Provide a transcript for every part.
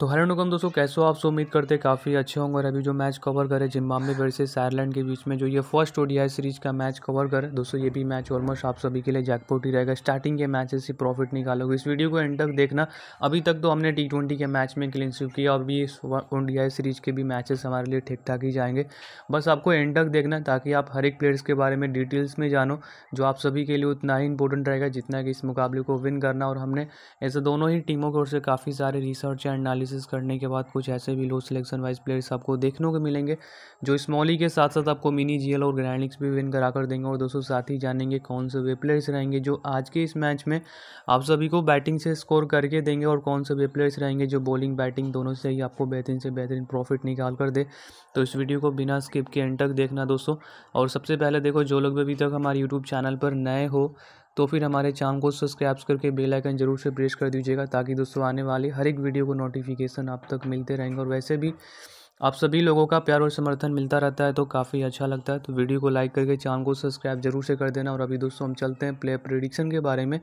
तो हेलो नुकम दोस्तों कैसे हो आप सो उम्मीद करते काफ़ी अच्छे होंगे और अभी जो मैच कवर करे जिम्बाबे वर्सेस आयरलैंड के बीच में जो ये फर्स्ट ओडीआई सीरीज़ का मैच कवर करे दोस्तों ये भी मैच ऑलमोस्ट आप सभी के लिए जैकपोट ही रहेगा स्टार्टिंग के मैचेस ही प्रॉफिट निकालोगे इस वीडियो को एंड तक देखना अभी तक तो हमने टी के मैच में क्लीन स्वीप किया और भी ओ सीरीज़ के भी मैचेस हमारे लिए ठीक ठाक ही जाएंगे बस आपको एंड तक देखना ताकि आप हर एक प्लेयर्स के बारे में डिटेल्स में जानो जो आप सभी के लिए उतना ही इंपॉर्टेंट रहेगा जितना कि इस मुकाबले को विन करना और हमने ऐसे दोनों ही टीमों की ओर से काफ़ी सारे रिसर्च एंड एनालिस एनालिसिस करने के बाद कुछ ऐसे भी लो सिलेक्शन वाइज प्लेयर्स आपको देखने को मिलेंगे जो स्मॉली के साथ साथ आपको मिनी जीएल और ग्रैंडिक्स भी विन करा कर देंगे और दोस्तों साथ ही जानेंगे कौन से वे प्लेयर्स रहेंगे जो आज के इस मैच में आप सभी को बैटिंग से स्कोर करके देंगे और कौन से वे प्लेयर्स रहेंगे जो बॉलिंग बैटिंग दोनों से ही आपको बेहतरीन से बेहतरीन प्रॉफिट निकाल कर दे तो इस वीडियो को बिना स्किप के एंड तक देखना दोस्तों और सबसे पहले देखो जो लोग अभी तक हमारे यूट्यूब चैनल पर नए हो तो फिर हमारे चैनल को सब्सक्राइब करके बेल आइकन जरूर से प्रेस कर दीजिएगा ताकि दोस्तों आने वाले हर एक वीडियो को नोटिफिकेशन आप तक मिलते रहेंगे और वैसे भी आप सभी लोगों का प्यार और समर्थन मिलता रहता है तो काफ़ी अच्छा लगता है तो वीडियो को लाइक करके चैनल को सब्सक्राइब जरूर से कर देना और अभी दोस्तों हम चलते हैं प्ले प्रिडिक्शन के बारे में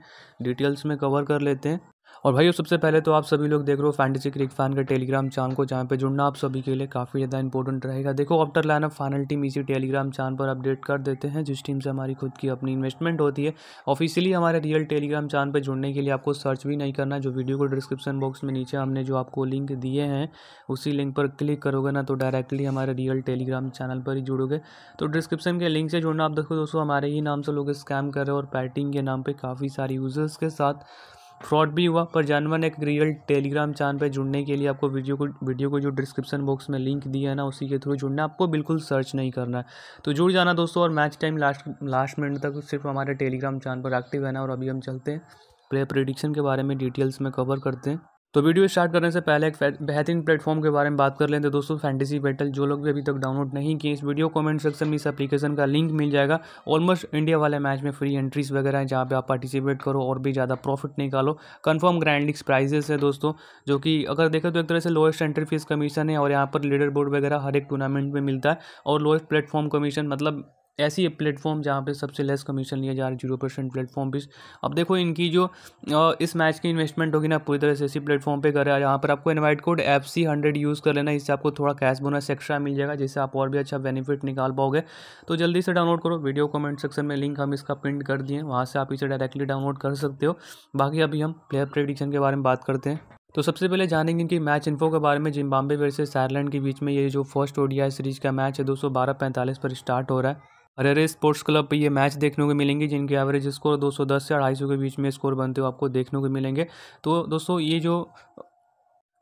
डिटेल्स में कवर कर लेते हैं और भाई सबसे पहले तो आप सभी लोग देख रहे हो फैंटेसी क्रिक फैन का टेलीग्राम चैनल को जहाँ पे जुड़ना आप सभी के लिए काफ़ी ज़्यादा इंपॉर्टेंट रहेगा देखो after lineup final team इसी टेलीग्राम चैनल पर अपडेट कर देते हैं जिस टीम से हमारी खुद की अपनी इन्वेस्टमेंट होती है ऑफिशियली हमारे रियल टेलीग्राम चैनल पर जुड़ने के लिए आपको सर्च भी नहीं करना जो वीडियो को डिस्क्रिप्शन बॉक्स में नीचे हमने जो आपको लिंक दिए हैं उसी लिंक पर क्लिक करोगे ना तो डायरेक्टली हमारे रियल टेलीग्राम चैनल पर ही जुड़ोगे तो डिस्क्रिप्शन के लिंक से जुड़ना आप देखो दोस्तों हमारे ही नाम से लोग स्कैम कर रहे हो और पैटिंग के नाम पर काफ़ी सारे यूज़र्स के साथ फ्रॉड भी हुआ पर जानवर ने एक रियल टेलीग्राम चैनल पर जुड़ने के लिए आपको वीडियो को वीडियो को जो डिस्क्रिप्शन बॉक्स में लिंक दिया है ना उसी के थ्रू जुड़ना आपको बिल्कुल सर्च नहीं करना है तो जुड़ जाना दोस्तों और match time last last minute तक सिर्फ हमारे टेलीग्राम चैनल पर एक्टिव ना और अभी हम चलते हैं प्ले प्रिडिक्शन के बारे में डिटेल्स में कवर करते हैं तो वीडियो स्टार्ट करने से पहले एक बेहतरीन प्लेटफॉर्म के बारे में बात कर लें तो दोस्तों फैंटेसी बैटल जो लोग भी अभी तक डाउनलोड नहीं किए इस वीडियो कमेंट सेक्शन में इस एप्लीकेशन का लिंक मिल जाएगा ऑलमोस्ट इंडिया वाले मैच में फ्री एंट्रीज वगैरह हैं जहाँ पे आप पार्टिसिपेट करो और भी ज़्यादा प्रॉफिट निकालो कन्फर्म ग्रैंड लिक्स प्राइजेस है दोस्तों जो कि अगर देखें तो एक तरह से लोएस्ट एंट्री फीस कमीशन है और यहाँ पर लीडर बोर्ड वगैरह हर एक टूर्नामेंट में मिलता है और लोएस्ट प्लेटफॉर्म कमीशन मतलब ऐसी प्लेटफॉर्म जहाँ पे सबसे लेस कमीशन लिया जा रहे जीरो परसेंट प्लेटफॉर्म भी अब देखो इनकी जो इस मैच की इन्वेस्टमेंट होगी ना पूरी तरह से इसी प्लेटफॉर्म पे कर रहा है जहाँ पर आपको invite code F C hundred use कर लेना इससे आपको थोड़ा कैश बोनस एक्स्ट्रा मिल जाएगा जिससे आप और भी अच्छा बेनिफिट निकाल पाओगे तो जल्दी से डाउनलोड करो वीडियो कमेंट सेक्शन में लिंक हम इसका प्रिंट कर दिए वहाँ से आप इसे डायरेक्टली डाउनलोड कर सकते हो बाकी अभी हम प्लेयर प्रेडिक्शन के बारे में बात करते हैं तो सबसे पहले जानेंगे कि मैच इन्फो के बारे में जिम्बाब्वे वर्सेस आयरलैंड के बीच में ये जो फर्स्ट ओडीआई सीरीज का मैच है दो सौ बारह पैंतालीस पर स्टार्ट हो रहा है अरे स्पोर्ट्स क्लब पे ये मैच देखने को मिलेंगे जिनके एवरेज स्कोर 210 से 250 के बीच में स्कोर बनते हुए आपको देखने को मिलेंगे तो दोस्तों ये जो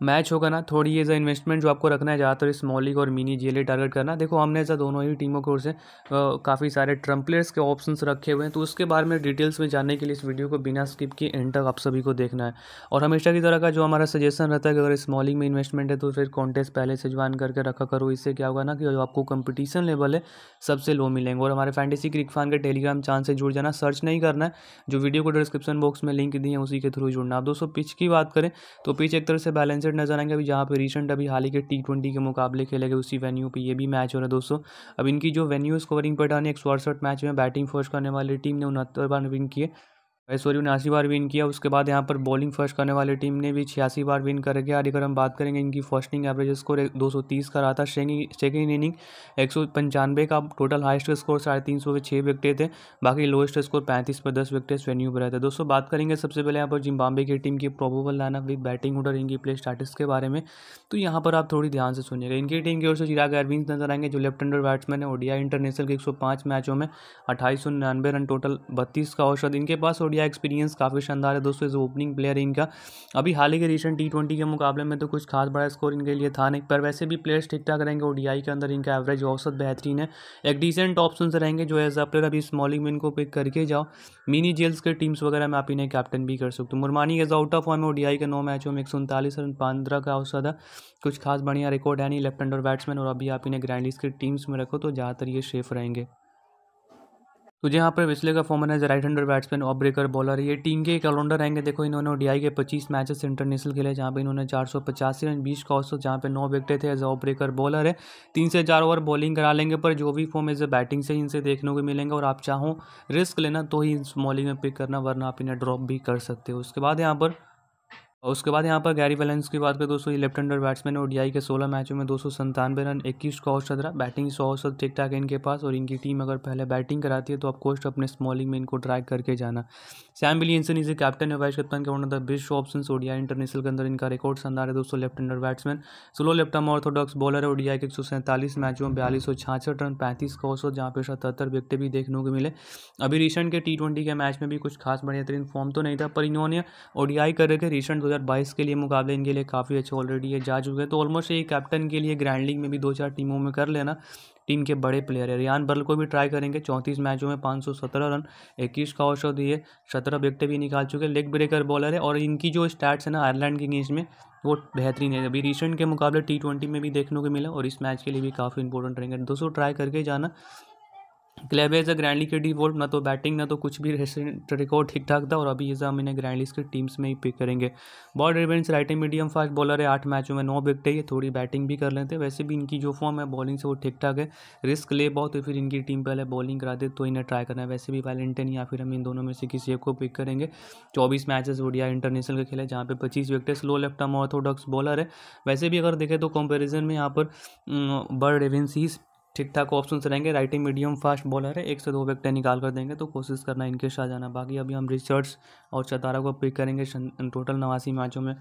मैच होगा ना थोड़ी ये जो इन्वेस्टमेंट जो आपको रखना है ज़्यादातर स्मॉल लीग और मिनी जी टारगेट करना देखो हमने ऐसा दोनों ही टीमों की ओर से काफ़ी सारे ट्रम्पलेट्स के ऑप्शंस रखे हुए हैं तो उसके बारे में डिटेल्स में जानने के लिए इस वीडियो को बिना स्किप किए एंड तक आप सभी को देखना है और हमेशा की तरह का जो हमारा सजेशन रहता है कि अगर स्मॉल में इन्वेस्टमेंट है तो फिर कॉन्टेस्ट पहले से ज्वाइन करके रखा करो इससे क्या होगा ना कि जो आपको कंपटीशन लेवल है सबसे लो मिलेंगे और हमारे फैंटेसी क्रिक फान के टेलीग्राम चांस से जुड़ जाना सर्च नहीं करना है जो वीडियो को डिस्क्रिप्शन बॉक्स में लिंक दी है उसी के थ्रू जुड़ना आप दोस्तों पिच की बात करें तो पिच एक तरह से बैलेंस सेट नजर आएंगे अभी जहाँ पे रिसेंट अभी हाल ही के टी ट्वेंटी के मुकाबले खेले गए उसी वेन्यू पे ये भी मैच हो रहा है दोस्तों अब इनकी जो वेन्यू स्कोरिंग पैटर्न है एक सौ अड़सठ मैच में बैटिंग फर्स्ट करने वाली टीम ने उनहत्तर बार विन किए सॉरी उन्यासी बार विन किया उसके बाद यहाँ पर बॉलिंग फर्स्ट करने वाली टीम ने भी छियासी बार विन कर गया और अगर हम बात करेंगे इनकी फर्स्टिंग एवरेज स्कोर दो सौ तीस का रहा था सेकेंड इनिंग एक सौ पंचानवे का टोटल हाइस्ट स्कोर साढ़े तीन सौ पे छः विकटे थे बाकी लोएस्ट स्कोर पैंतीस पर दस विकटे स्वेन्यू पर रहे थे दोस्तों बात करेंगे सबसे पहले यहाँ पर जिम्बाबे की टीम की probable lineup with batting order इनकी प्ले स्टार्टिस के बारे में तो यहाँ पर आप थोड़ी ध्यान से सुनिएगा इनकी टीम की ओर से चिराग अरविंद नजर आएंगे जो लेफ्ट हैंडर बैट्समैन है ओडिया इंटरनेशनल के एक मैचों में अट्ठाईस रन टोटल बत्तीस का औसत इनके पास बढ़िया एक्सपीरियंस काफ़ी शानदार है दोस्तों इस ओपनिंग प्लेयर है इनका अभी हाल ही के रिसेंट टी के मुकाबले में तो कुछ खास बड़ा स्कोर इनके लिए था नहीं पर वैसे भी प्लेयर्स ठीक ठाक रहेंगे ओडीआई के अंदर इनका एवरेज औसत बेहतरीन है एक डिसेंट ऑप्शन रहेंगे जो एज अ प्लेयर अभी स्मॉलिंग में इनको पिक करके जाओ मिनी जेल्स के टीम्स वगैरह में आप इन्हें कैप्टन भी कर सकते हो Marumani as out of form है ओडीआई के नौ मैचों में एक सौ उनतालीस रन पंद्रह का औसत है कुछ खास बढ़िया रिकॉर्ड है नहीं लेफ्ट हैंड और बैट्समैन और अभी आप इन्हें ग्रैंडीज के टीम्स में रखो तो ज़्यादातर ये सेफ रहेंगे तो जहाँ यहाँ पर विस्ले का former as right hander batsman off breaker bowler ये टीम के एक ऑलराउंडर रहेंगे देखो इन्होंने ओडीआई के 25 मैचेस इंटरनेशनल खेले जहाँ पे इन्होंने चार सौ पचासी रन बीस का औसत जहाँ पे नौ विकटे थे एज ऑफ ब्रेकर बॉलर है तीन से चार ओवर बॉलिंग करा लेंगे पर जो भी फॉर्म एज ए बैटिंग से ही इनसे देखने को मिलेंगे और आप चाहो रिस्क लेना तो ही इस बॉलिंग में पिक करना वरना आप इन्हें ड्रॉप भी कर सकते हो उसके बाद यहाँ पर और उसके बाद यहाँ पर गैरी बैलेंस की बात करें दोस्तों ये लेफ्ट हंडर बैट्समैन ओडीआई के सोलह मैचों में दो सौ संतानवे रन इक्कीस का औसत रहा बैटिंग सौ औसत ठीक ठाक है इनके पास और इनकी टीम अगर पहले बैटिंग कराती है तो आप कोस्ट अपने स्मॉलिंग में इनको ट्रैक करके जाना सैम विलियनसन इसे कैप्टन है वाइस कप्तान के one of the best option D international के अंदर इनका रिकॉर्ड शानदार है दोस्तों left hander batsman slow left arm orthodox bowler है ओडीआई के एक सौ मैचों में बयालीस रन पैंतीस का औसत जहाँ पे सतहत्तर विकटें भी देखने को मिले अभी रिसेंट के टी ट्वेंटी के मैच में भी कुछ खास बढ़िया तरीन फॉर्म तो नहीं था पर इन्होंने ओडियाई कर रखे रिसेंट दो 2022 के लिए मुकाबले इनके लिए काफ़ी अच्छे ऑलरेडी ये जा चुके हैं तो ऑलमोस्ट ये कैप्टन के लिए ग्रैंड लीग में भी दो चार टीमों में कर लेना टीम के बड़े प्लेयर है रियान बर्ल को भी ट्राई करेंगे चौंतीस मैचों में सत्रह रन इक्कीस का औसत दिए सत्रह विकटें भी निकाल चुके लेग ब्रेकर बॉलर है और इनकी जो स्टैट्स है ना आयरलैंड के अगेंस्ट में वो बेहतरीन है अभी रिसेंट के मुकाबले टी ट्वेंटी में भी देखने को मिला और इस मैच के लिए भी काफ़ी इंपॉर्टेंट रहेंगे दोस्तों ट्राई करके जाना क्लेवेज ग्रैंडली के डिवोल्ट ना तो बैटिंग ना तो कुछ भी रिकॉर्ड ठीक ठाक था और अभी हम इन्हें ग्रैंडलीस के टीम्स में ही पिक करेंगे बॉल रिवेंस राइट एंड मीडियम फास्ट बॉलर है आठ मैचों में नौ विकटे ये थोड़ी बैटिंग भी कर लेते हैं वैसे भी इनकी जो फॉर्म है बॉलिंग से वो ठीक ठाक है रिस्क ले बहुत तो फिर इनकी टीम पहले बॉलिंग करा दे तो इन्हें ट्राई करना है वैसे भी वैलेंटन या फिर हम इन दोनों में से किसी एक को पिक करेंगे चौबीस मैचेस ओडिया इंटरनेशनल के खेले जहाँ पे पच्चीस विकटे slow left arm orthodox bowler है वैसे भी अगर देखें तो कंपेरिजन में यहाँ पर बर्ड एवेंसीज ठीक ठाक ऑप्शन रहेंगे राइटिंग मीडियम फास्ट बॉलर है एक से दो विकटें निकाल कर देंगे तो कोशिश करना इनके साथ जाना बाकी अभी हम रिचर्ड्स और चतारा को पिक करेंगे टोटल नवासी मैचों में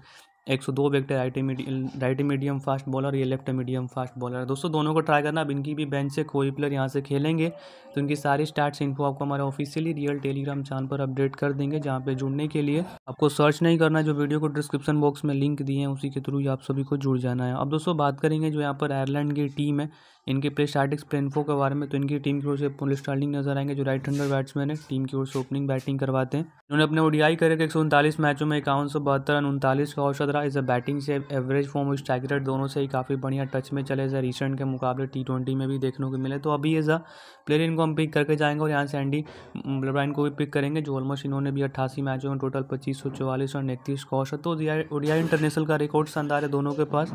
एक सौ दो बैक्टर right medium right medium fast bowler ये लेफ्ट मीडियम फास्ट बॉलर है दोस्तों दोनों को ट्राई करना अब इनकी भी बेंच से कोई प्लेयर यहाँ से खेलेंगे तो इनकी सारी स्टार्ट इनको आपको हमारे ऑफिशियली रियल टेलीग्राम चैनल पर अपडेट कर देंगे जहाँ पे जुड़ने के लिए आपको सर्च नहीं करना जो वीडियो को डिस्क्रिप्शन बॉक्स में लिंक दिए हैं उसी के थ्रू आप सभी को जुड़ जाना है अब दोस्तों बात करेंगे जो यहाँ पर आयरलैंड की टीम है इनके प्ले स्टार्टिक्स प्लेनफो के बारे में तो इनकी टीम की ओर से पुलिस स्टार्टिंग नजर आएंगे जो राइट हैंडर बैट्समैन है टीम की ओर से ओपनिंग बैटिंग करवाते हैं उन्होंने अपने ओडीआई करके एक मैचों में इक्यावन सौ बहत्तर उनतालीस का औसत बुमराह इज़ अ बैटिंग से एवरेज फॉर्म और स्टैगरेट दोनों से ही काफ़ी बढ़िया टच में चले जाए रिसेंट के मुकाबले टी ट्वेंटी में भी देखने को मिले तो अभी एज अ प्लेयर इनको हम पिक करके जाएंगे और यहाँ से एंडी ब्राइन को भी पिक करेंगे जो ऑलमोस्ट इन्होंने भी अट्ठासी मैचों में टोटल पच्चीस सौ चौवालीस और इकतीस कॉस्ट है तो ओडिया इंटरनेशनल का रिकॉर्ड शानदार है दोनों के पास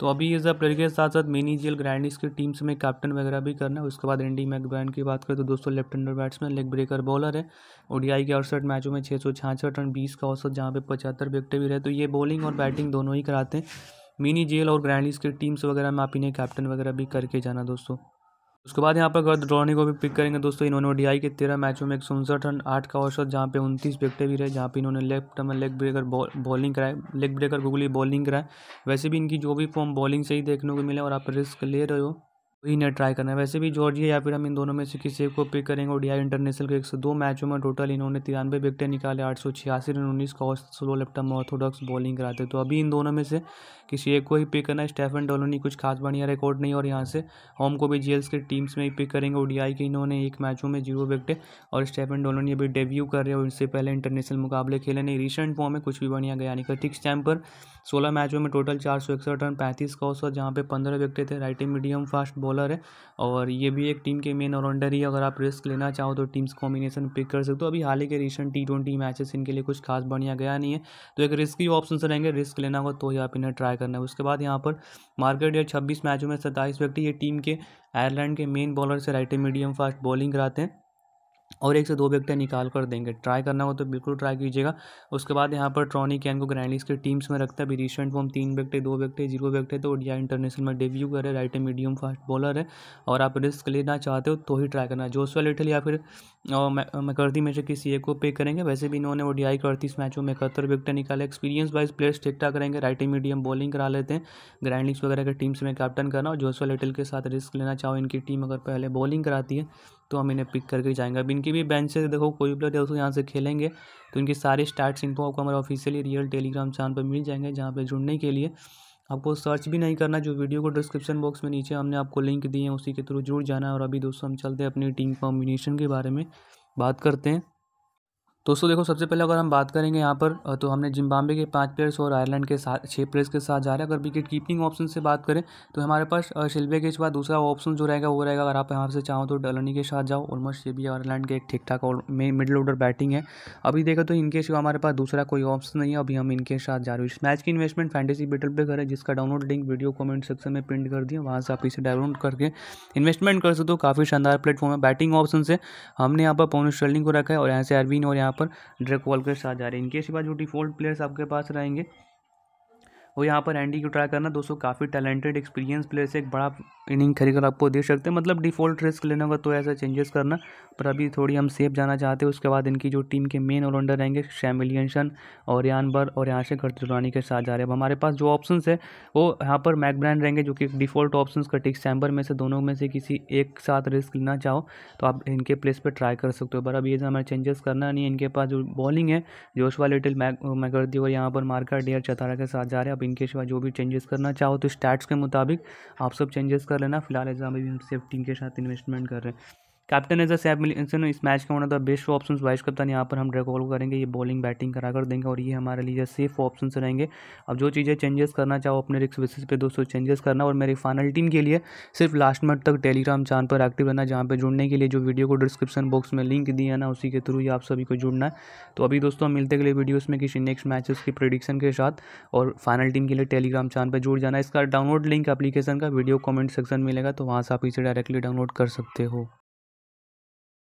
तो अभी ये सब प्लेयर के साथ साथ मिनी जेल ग्रैंडिस की टीम्स में कैप्टन वगैरह भी करना है उसके बाद एंडी मैकब्राइन की बात करें तो दोस्तों left hander batsman leg breaker bowler है ओडीआई के अड़सठ मैचों में छः सौ छियासठ रन बीस का औसत जहाँ पे पचहत्तर विकटें भी रहे तो ये बॉलिंग और बैटिंग दोनों ही कराते हैं मिनी जेल और ग्रैंडिस के टीम्स वगैरह में आप इन्हें कैप्टन वगैरह भी करके जाना दोस्तों उसके बाद यहाँ पर गर्द ड्रॉनी को भी पिक करेंगे दोस्तों इन्होंने ओडीआई के तेरह मैचों में एक सौ उनसठ रन आठ का औसत जहाँ पे उनतीस विकटे भी रहे जहाँ पे इन्होंने लेफ्ट में लेग ब्रेकर बॉलिंग कराए लेग ब्रेकर गुगली बॉलिंग कराए वैसे भी इनकी जो भी फॉर्म बॉलिंग से ही देखने को मिले और आप रिस्क ले रहे हो इन्हें ट्राई करना है वैसे भी जॉर्जिया या फिर हम इन दोनों में से किसी को पिक करेंगे ओडीआई इंटरनेशनल के एक सौ दो मैचों में टोटल इन्होंने तिरानवे विकटें निकाले आठ सौ छियासी रन उन्नीस का औसत स्लो लेफ्टम ऑर्थोडॉक्स बॉलिंग कराते तो अभी इन दोनों में से किसी एक को ही पिक करना है स्टेफन डोलोनी कुछ खास बढ़िया रिकॉर्ड नहीं और यहाँ से होम को भी जेल्स के टीम्स में ही पिक करेंगे ओडीआई के इन्होंने एक मैचों में जीरो विकटें और स्टेफन डोलोनी अभी डेब्यू कर रहे हैं और इससे पहले इंटरनेशनल मुकाबले खेले नहीं रिसेंट फॉर्म में कुछ भी बढ़िया गया नहीं कटिक्स टाइम पर सोलह मैचों में टोटल चार सौ इकसठ रन पैंतीस का और जहाँ पे पंद्रह विकटें थे right arm medium fast bowl bowler है और ये भी एक टीम के मेन ऑलराउंडर ही है अगर आप रिस्क लेना चाहो तो टीम्स कॉम्बिनेशन पिक कर सकते हो अभी हाल ही के रिसेंट टी ट्वेंटी मैचेस इनके लिए कुछ खास बढ़िया गया नहीं है तो एक रिस्क ही ऑप्शन से रहेंगे रिस्क लेना होगा तो ही आप इन्हें ट्राई करना है उसके बाद यहाँ पर मार्केट या छब्बीस मैचों में सत्ताईस व्यक्ति ये टीम के आयरलैंड के मेन बॉलर से राइट मीडियम फास्ट बॉलिंग कराते हैं और एक से दो व्यक्तियाँ निकाल कर देंगे ट्राई करना हो तो बिल्कुल ट्राई कीजिएगा उसके बाद यहाँ पर ट्रॉनी कैन को ग्रैंडलिस के टीम्स में रखता है अभी रिसेंट फॉर्म तीन व्यक्ति दो व्यक्ति जीरो व्यक्ति तो ओडिया इंटरनेशनल में डेब्यू करे राइट मीडियम फास्ट बॉलर है और आप रिस्क लेना चाहते हो तो ही ट्राई करना जोसुआ लिटल या फिर मैकर्थी में से किसी एक को पे करेंगे वैसे भी इन्होंने ओडियाई कर इस मैचों में इकहत्तर विकेट निकाले एक्सपीरियंस वाइज प्लेयर्स ठीक ठाक करेंगे राइट मीडियम बॉलिंग करा लेते हैं ग्रैंड वगैरह के टीम्स में कैप्टन करना और जोसुआ लिटल के साथ रिस्क लेना चाहो इनकी टीम अगर पहले बॉलिंग कराती है तो हम इन्हें पिक करके जाएंगे अब इनकी भी बेंचेस देखो कोई भी दोस्तों यहाँ से खेलेंगे तो इनकी सारी स्टार्ट्स इनको आपको हमारे ऑफिशियली रियल टेलीग्राम चैनल पर मिल जाएंगे जहाँ पर जुड़ने के लिए आपको सर्च भी नहीं करना जो वीडियो को डिस्क्रिप्शन बॉक्स में नीचे हमने आपको लिंक दिए हैं उसी के थ्रू जुड़ जाना और अभी दोस्तों हम चलते हैं अपनी टीम कॉम्बिनेशन के बारे में बात करते हैं दोस्तों देखो सबसे पहले अगर हम बात करेंगे यहाँ पर तो हमने जिम्बाब्वे के पाँच प्लेयर्स और आयरलैंड के साथ छः प्लेयर्स के साथ जा रहे हैं अगर विकेट कीपिंग ऑप्शन से बात करें तो हमारे पास शिल्वे के बाद दूसरा ऑप्शन जो रहेगा वो रहेगा अगर आप यहाँ से चाहो तो डलनी के साथ जाओ ऑलमोस्ट ये भी आयरलैंड के एक ठीक ठाक और मिडिल ऑर्डर बैटिंग है अभी देखो तो इनके सिवा हमारे पास दूसरा कोई ऑप्शन नहीं है अभी हम इनके साथ जा रहे हैं इस मैच की इन्वेस्टमेंट फैंटेसी बेटल पर करें जिसका download link video comment section में प्रिंट कर दिया वहाँ से आप इसे डाउनलोड करके इन्वेस्टमेंट कर सकते हो काफ़ी शानदार प्लेटफॉर्म है बैटिंग ऑप्शन से हमने यहाँ पर पवन स्टर्लिंग को रखा है और यहाँ से अरविन और यहाँ यहाँ पर ड्रेक के साथ जा रहे हैं इनके सिवा जो डिफ़ॉल्ट प्लेयर्स आपके पास रहेंगे और यहाँ पर एंडी को ट्राई करना दोस्तों काफ़ी टैलेंटेड एक्सपीरियंस प्लेयर से एक बड़ा इनिंग खरीद कर आपको दे सकते हैं मतलब डिफॉल्ट रिस्क लेने का तो ऐसा चेंजेस करना पर अभी थोड़ी हम सेफ जाना चाहते हैं उसके बाद इनकी जो टीम के मेन ऑलराउंडर रहेंगे शैमिलियनशन और यानबर और यहाँ से खर्चुरानी के साथ जा रहे हैं हमारे पास जो ऑप्शन है वो यहाँ पर मैक ब्रांड रहेंगे जो कि डिफॉल्ट ऑप्शन का टिक सैम्बर में से दोनों में से किसी एक साथ रिस्क लेना चाहो तो आप इनके प्लेस पर ट्राई कर सकते हो पर अब ये हमारे चेंजेस करना नहीं इनके पास जो बॉलिंग है जोशवा लिटिल मैक मैगर्दी और यहाँ पर मार्का डेयर चतारा के साथ जा रहे हैं इनके सिवा जो भी चेंजेस करना चाहो तो स्टैट्स के मुताबिक आप सब चेंजेस कर लेना फिलहाल एग्जाम में हम सेफ्टी के साथ इन्वेस्टमेंट कर रहे हैं कैप्टन एज अब सैप इस मैच का होना था बेस्ट ऑप्शन वाइस कप्तान यहाँ पर हम ड्रैकॉल करेंगे ये बॉलिंग बैटिंग करा कर देंगे और ये हमारे लिए सेफ ऑप्शन रहेंगे अब जो चीज़ें चेंजेस करना चाहो अपने रिक्स बेसिस पे दोस्तों चेंजेस करना और मेरी फाइनल टीम के लिए सिर्फ लास्ट मिनट तक टेलीग्राम चैनल पर एक्टिव रहना जहाँ पर जुड़ने के लिए जो वीडियो को डिस्क्रिप्शन बॉक्स में लिंक दिया ना उसी के थ्रू ही आप सभी को जुड़ना है तो अभी दोस्तों हम मिलते गए वीडियोज़ में किसी नेक्स्ट मैचेस की प्रिडिक्शन के साथ और फाइनल टीम के लिए टेलीग्राम चैनल पर जुड़ जाना इसका डाउनलोड लिंक एप्लीकेशन का वीडियो कमेंट सेक्शन मिलेगा तो वहाँ से आप इसे डायरेक्टली डाउनलोड कर सकते हो